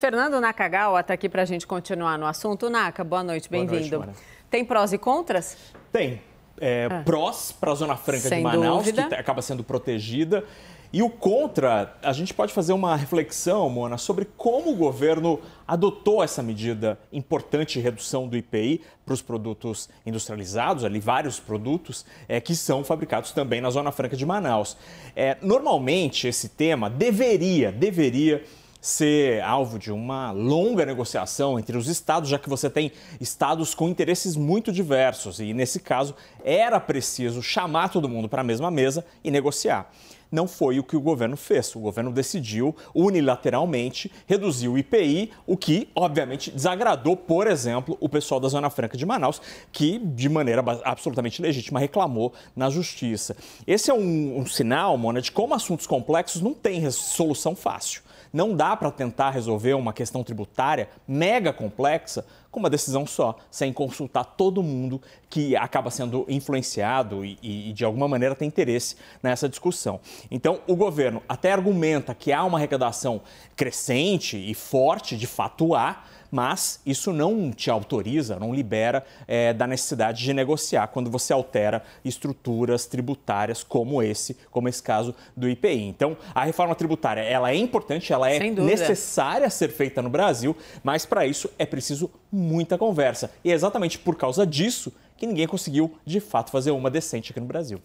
Fernando Nakagawa está aqui para a gente continuar no assunto. Naka, boa noite, bem-vindo. Tem prós e contras? Tem. É, ah. Prós para a Zona Franca Sem de Manaus, dúvida. que acaba sendo protegida. E o contra, a gente pode fazer uma reflexão, Mona, sobre como o governo adotou essa medida importante de redução do IPI para os produtos industrializados, ali vários produtos é, que são fabricados também na Zona Franca de Manaus. É, normalmente, esse tema deveria, deveria ser alvo de uma longa negociação entre os estados, já que você tem estados com interesses muito diversos e, nesse caso, era preciso chamar todo mundo para a mesma mesa e negociar. Não foi o que o governo fez. O governo decidiu unilateralmente reduzir o IPI, o que, obviamente, desagradou, por exemplo, o pessoal da Zona Franca de Manaus, que, de maneira absolutamente legítima, reclamou na justiça. Esse é um, um sinal, Mona, de como assuntos complexos não têm solução fácil. Não dá para tentar resolver uma questão tributária mega complexa com uma decisão só, sem consultar todo mundo que acaba sendo influenciado e, e, de alguma maneira tem interesse nessa discussão. Então, o governo até argumenta que há uma arrecadação crescente e forte, de fato há, mas isso não te autoriza, não libera é, da necessidade de negociar quando você altera estruturas tributárias como esse, como esse caso do IPI. Então, a reforma tributária ela é importante importante, ela é necessária a ser feita no Brasil, mas para isso é preciso muita conversa. E é exatamente por causa disso que ninguém conseguiu, de fato, fazer uma decente aqui no Brasil.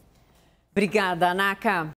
Obrigada, Anaka.